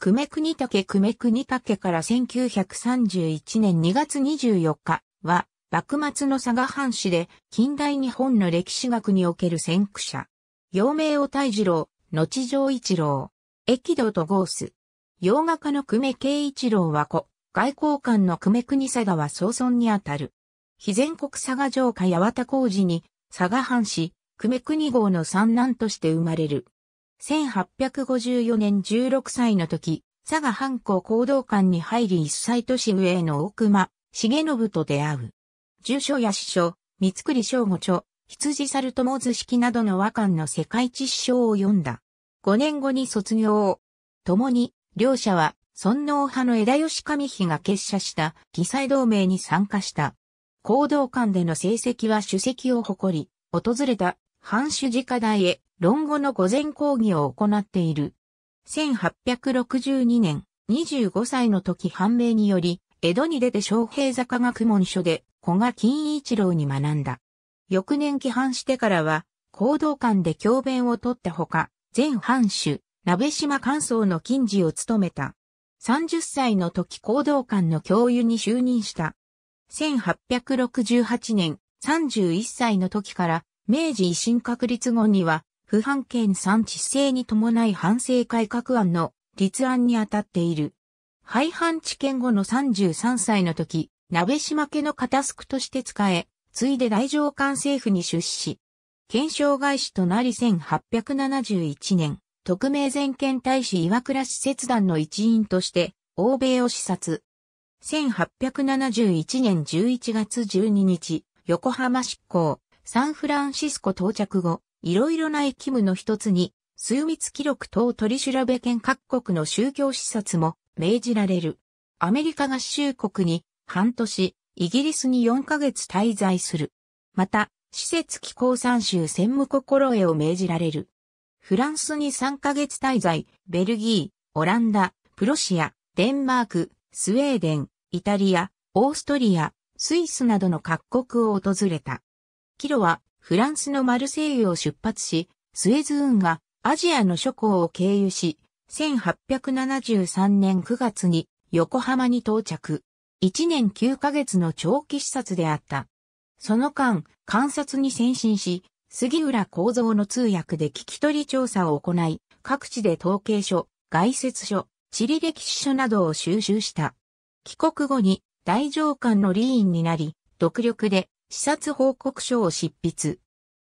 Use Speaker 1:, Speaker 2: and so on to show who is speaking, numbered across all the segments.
Speaker 1: 久米国武久米国武から1931年2月24日は、幕末の佐賀藩士で、近代日本の歴史学における先駆者。陽明を大二郎、後上一郎、駅戸とゴース。洋画家の久米慶一郎は子、外交官の久米国佐賀は総尊にあたる。非全国佐賀城下八幡工事に、佐賀藩士、久米国号の三男として生まれる。1854年16歳の時、佐賀藩校行動館に入り一歳年上の大熊、重信と出会う。住所や師匠、三栗正吾著、羊猿友図式などの和漢の世界一師匠を読んだ。5年後に卒業共に、両者は、尊王派の枝吉上妃が結社した、記載同盟に参加した。行動館での成績は主席を誇り、訪れた、藩主課大へ論語の午前講義を行っている。1862年、25歳の時判明により、江戸に出て昌平坂学問所で古賀金一郎に学んだ。翌年帰藩してからは、行動館で教鞭を取ったほか、全藩主、鍋島関僧の近事を務めた。30歳の時行動館の教諭に就任した。1868年、31歳の時から、明治維新確立後には、不判権産地制に伴い反省改革案の立案に当たっている。廃藩置県後の33歳の時、鍋島家の片くとして使え、ついで大上官政府に出資し、検証外資となり1871年、特命全権大使岩倉使節団の一員として、欧米を視察。1871年11月12日、横浜執行、サンフランシスコ到着後、いろいろな駅務の一つに、数密記録等取り調べ権各国の宗教視察も命じられる。アメリカ合衆国に半年、イギリスに4ヶ月滞在する。また、施設機構参集専務心得を命じられる。フランスに3ヶ月滞在、ベルギー、オランダ、プロシア、デンマーク、スウェーデン、イタリア、オーストリア、スイスなどの各国を訪れた。キロはフランスのマルセイユを出発し、スエズ運河、アジアの諸港を経由し、1873年9月に横浜に到着。1年9ヶ月の長期視察であった。その間、観察に先進し、杉浦構造の通訳で聞き取り調査を行い、各地で統計書、外説書、地理歴史書などを収集した。帰国後に大上官の理員になり、独力で視察報告書を執筆。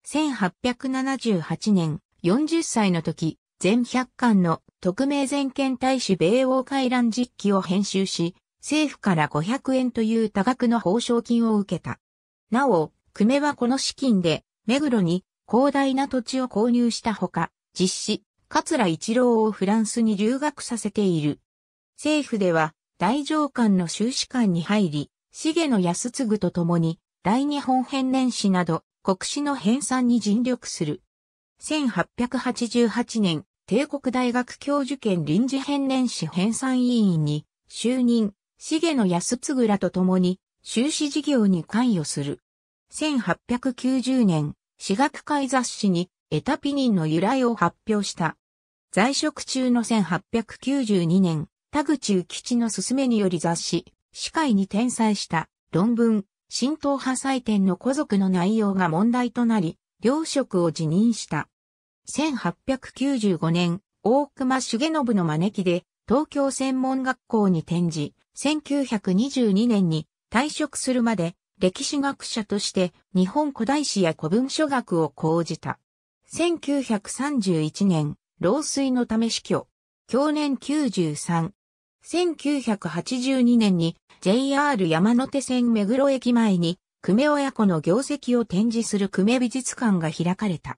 Speaker 1: 1878年、40歳の時、全百巻の特命全権大使米欧回覧実記を編集し、政府から500円という多額の報奨金を受けた。なお、久米はこの資金で、目黒に広大な土地を購入したほか、実施、桂一郎をフランスに留学させている。政府では、大上官の修士官に入り、重野康次と共に、大日本変年史など、国史の編纂に尽力する。1888年、帝国大学教授兼臨時編年史編纂委員に就任、重野安次らと共に修士事業に関与する。1890年、私学会雑誌にエタピニンの由来を発表した。在職中の1892年、田口幸吉の勧めにより雑誌、司会に転載した論文、神道派祭典の古族の内容が問題となり、領職を辞任した。1895年、大隈重信の招きで、東京専門学校に転じ、1922年に退職するまで、歴史学者として日本古代史や古文書学を講じた。1931年、老衰のため死去。去年93、1982年に JR 山手線目黒駅前に久米親子の業績を展示する久米美術館が開かれた。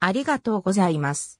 Speaker 1: ありがとうございます。